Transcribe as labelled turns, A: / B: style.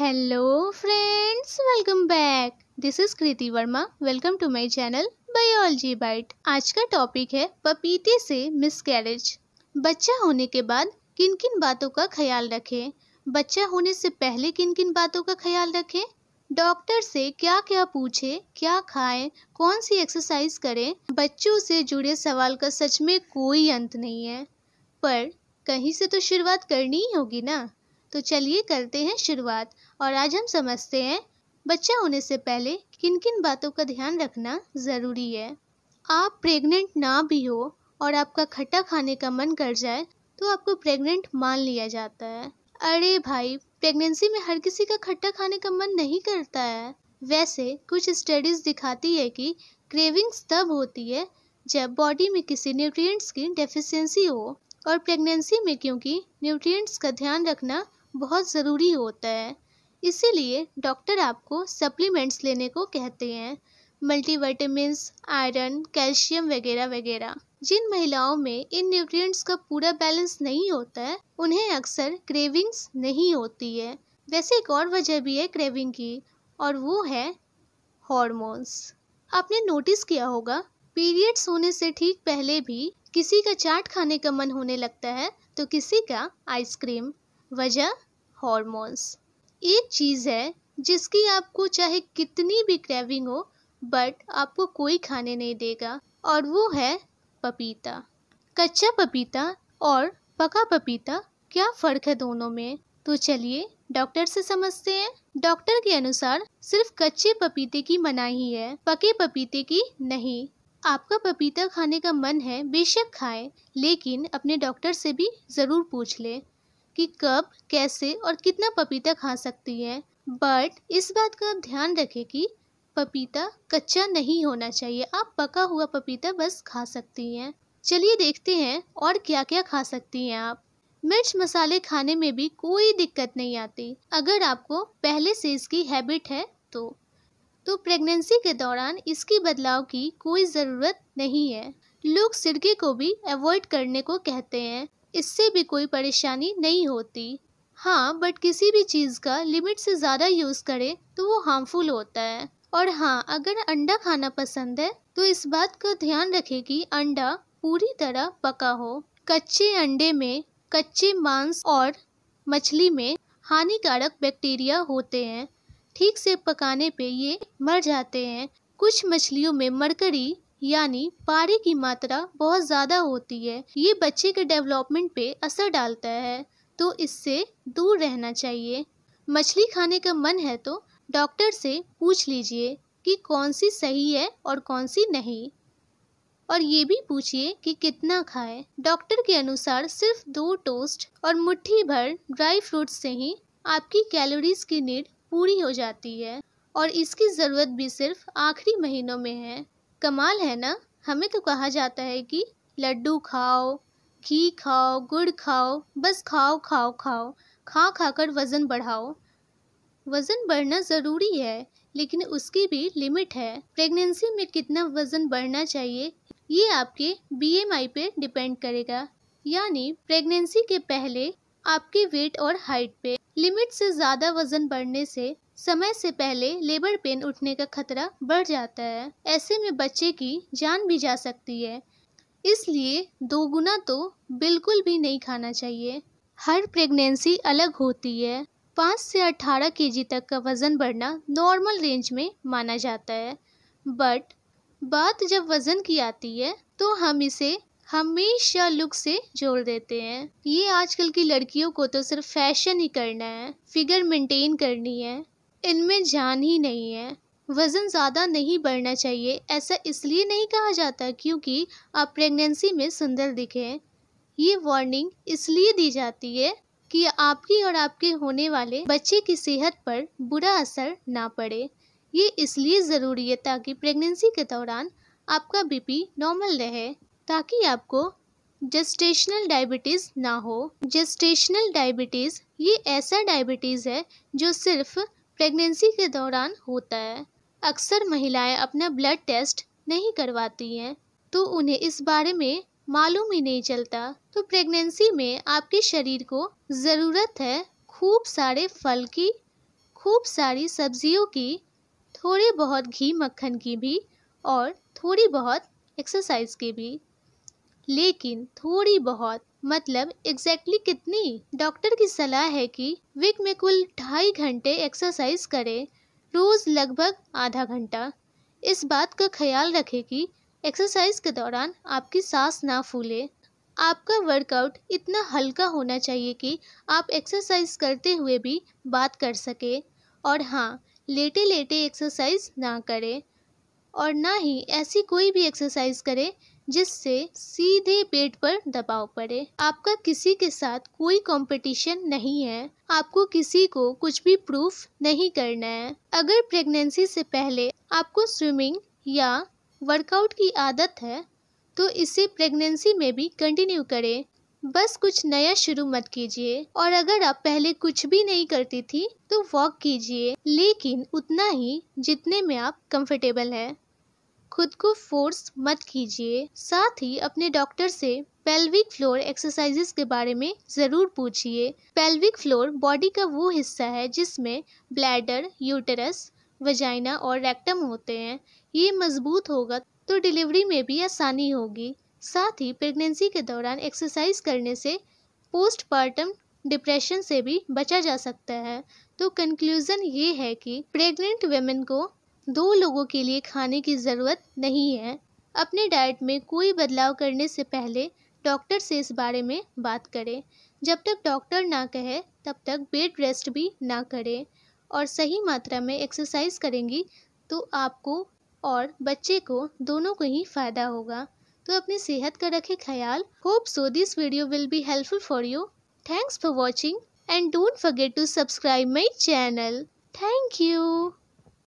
A: hello friends welcome back this is Kriti Verma welcome to my channel biology bite आज का topic है पपीते से मिसकैरेज बच्चा होने के बाद किन किन बातों का ख्याल रखें बच्चा होने से पहले किन किन बातों का ख्याल रखें डॉक्टर से क्या क्या पूछे क्या खाएं, कौन सी एक्सरसाइज करें बच्चों से जुड़े सवाल का सच में कोई अंत नहीं है पर कहीं से तो शुरुआत करनी ही होगी ना तो चलिए करते हैं शुरुआत और आज हम समझते हैं बच्चा होने से पहले किन किन बातों का ध्यान रखना ज़रूरी है आप प्रेग्नेंट ना भी हो और आपका खट्टा खाने का मन कर जाए तो आपको प्रेग्नेंट मान लिया जाता है अरे भाई प्रेगनेंसी में हर किसी का खट्टा खाने का मन नहीं करता है वैसे कुछ स्टडीज़ दिखाती है कि क्रेविंग्स तब होती है जब बॉडी में किसी न्यूट्रिएंट्स की डेफिशिएंसी हो और प्रेगनेंसी में क्योंकि न्यूट्रिएंट्स का ध्यान रखना बहुत ज़रूरी होता है इसीलिए डॉक्टर आपको सप्लीमेंट्स लेने को कहते हैं मल्टीविटामिन्स आयरन कैल्शियम वगैरह वगैरह जिन महिलाओं में इन न्यूट्रिएंट्स का पूरा बैलेंस नहीं होता है उन्हें अक्सर क्रेविंग्स नहीं होती है वैसे एक और वजह भी है क्रेविंग की और वो है हॉर्मोन्स आपने नोटिस किया होगा पीरियड्स होने से ठीक पहले भी किसी का चाट खाने का मन होने लगता है तो किसी का आइसक्रीम वजह हॉर्मोन्स एक चीज़ है जिसकी आपको चाहे कितनी भी क्रेविंग हो बट आपको कोई खाने नहीं देगा और वो है पपीता कच्चा पपीता और पका पपीता क्या फ़र्क है दोनों में तो चलिए डॉक्टर से समझते हैं डॉक्टर के अनुसार सिर्फ कच्चे पपीते की मनाही है पके पपीते की नहीं आपका पपीता खाने का मन है बेशक खाएं लेकिन अपने डॉक्टर से भी ज़रूर पूछ लें कि कब कैसे और कितना पपीता खा सकती है बट इस बात का आप ध्यान रखें कि पपीता कच्चा नहीं होना चाहिए आप पका हुआ पपीता बस खा सकती हैं चलिए देखते हैं और क्या क्या खा सकती हैं आप मिर्च मसाले खाने में भी कोई दिक्कत नहीं आती अगर आपको पहले से इसकी हैबिट है तो तो प्रेगनेंसी के दौरान इसकी बदलाव की कोई ज़रूरत नहीं है लोग सिरके को भी अवॉइड करने को कहते हैं इससे भी कोई परेशानी नहीं होती हाँ बट किसी भी चीज़ का लिमिट से ज़्यादा यूज़ करें तो वो हार्मफुल होता है और हाँ अगर अंडा खाना पसंद है तो इस बात का ध्यान रखें कि अंडा पूरी तरह पका हो कच्चे अंडे में कच्चे मांस और मछली में हानिकारक बैक्टीरिया होते हैं ठीक से पकाने पे ये मर जाते हैं कुछ मछलियों में मरकरी यानी पारी की मात्रा बहुत ज़्यादा होती है ये बच्चे के डेवलपमेंट पे असर डालता है तो इससे दूर रहना चाहिए मछली खाने का मन है तो डॉक्टर से पूछ लीजिए कि कौन सी सही है और कौन सी नहीं और ये भी पूछिए कि कितना खाए डॉक्टर के अनुसार सिर्फ दो टोस्ट और मुट्ठी भर ड्राई फ्रूट्स से ही आपकी कैलोरीज की नीड पूरी हो जाती है और इसकी ज़रूरत भी सिर्फ आखिरी महीनों में है कमाल है ना हमें तो कहा जाता है कि लड्डू खाओ घी खाओ गुड़ खाओ बस खाओ खाओ खाओ खा खा कर वज़न बढ़ाओ वज़न बढ़ना ज़रूरी है लेकिन उसकी भी लिमिट है प्रेगनेंसी में कितना वज़न बढ़ना चाहिए ये आपके बीएमआई पे डिपेंड करेगा यानी प्रेगनेंसी के पहले आपके वेट और हाइट पे लिमिट से ज़्यादा वजन बढ़ने से समय से पहले लेबर पेन उठने का खतरा बढ़ जाता है ऐसे में बच्चे की जान भी जा सकती है इसलिए दोगुना तो बिल्कुल भी नहीं खाना चाहिए हर प्रेगनेंसी अलग होती है पाँच से अठारह के तक का वज़न बढ़ना नॉर्मल रेंज में माना जाता है बट बात जब वज़न की आती है तो हम इसे हमेशा लुक से जोड़ देते हैं ये आजकल की लड़कियों को तो सिर्फ फैशन ही करना है फिगर मेंटेन करनी है इनमें जान ही नहीं है वज़न ज़्यादा नहीं बढ़ना चाहिए ऐसा इसलिए नहीं कहा जाता क्योंकि आप प्रेगनेंसी में सुंदर दिखें ये वार्निंग इसलिए दी जाती है कि आपकी और आपके होने वाले बच्चे की सेहत पर बुरा असर ना पड़े ये इसलिए ज़रूरी है ताकि प्रेगनेंसी के दौरान आपका बीपी नॉर्मल रहे ताकि आपको जेस्टेशनल डायबिटीज़ ना हो जेस्टेशनल डायबिटीज़ ये ऐसा डायबिटीज़ है जो सिर्फ प्रेगनेंसी के दौरान होता है अक्सर महिलाएं अपना ब्लड टेस्ट नहीं करवाती हैं तो उन्हें इस बारे में मालूम ही नहीं चलता तो प्रेगनेंसी में आपके शरीर को ज़रूरत है खूब सारे फल की खूब सारी सब्जियों की थोड़े बहुत घी मक्खन की भी और थोड़ी बहुत एक्सरसाइज की भी लेकिन थोड़ी बहुत मतलब एग्जैक्टली exactly कितनी डॉक्टर की सलाह है कि वीक में कुल ढाई घंटे एक्सरसाइज करें रोज लगभग आधा घंटा इस बात का ख्याल रखें कि एक्सरसाइज के दौरान आपकी सांस ना फूले आपका वर्कआउट इतना हल्का होना चाहिए कि आप एक्सरसाइज करते हुए भी बात कर सके और हाँ लेटे लेटे एक्सरसाइज ना करें और ना ही ऐसी कोई भी एक्सरसाइज करें जिससे सीधे पेट पर दबाव पड़े आपका किसी के साथ कोई कंपटीशन नहीं है आपको किसी को कुछ भी प्रूफ नहीं करना है अगर प्रेगनेंसी से पहले आपको स्विमिंग या वर्कआउट की आदत है तो इसे प्रेगनेंसी में भी कंटिन्यू करें बस कुछ नया शुरू मत कीजिए और अगर आप पहले कुछ भी नहीं करती थी तो वॉक कीजिए लेकिन उतना ही जितने में आप कंफर्टेबल हैं खुद को फोर्स मत कीजिए साथ ही अपने डॉक्टर से पेल्विक फ्लोर एक्सरसाइजेस के बारे में ज़रूर पूछिए पेल्विक फ्लोर बॉडी का वो हिस्सा है जिसमें ब्लैडर यूटरस वजाइना और रेक्टम होते हैं ये मजबूत होगा तो डिलीवरी में भी आसानी होगी साथ ही प्रेगनेंसी के दौरान एक्सरसाइज करने से पोस्टपार्टम डिप्रेशन से भी बचा जा सकता है तो कंक्लूज़न ये है कि प्रेग्नेंट वेमेन को दो लोगों के लिए खाने की ज़रूरत नहीं है अपने डाइट में कोई बदलाव करने से पहले डॉक्टर से इस बारे में बात करें जब तक डॉक्टर ना कहे तब तक बेड रेस्ट भी ना करें और सही मात्रा में एक्सरसाइज करेंगी तो आपको और बच्चे को दोनों को ही फ़ायदा होगा तो अपनी सेहत का रखें ख्याल hope so this video will be helpful for you thanks for watching and don't forget to subscribe my channel thank you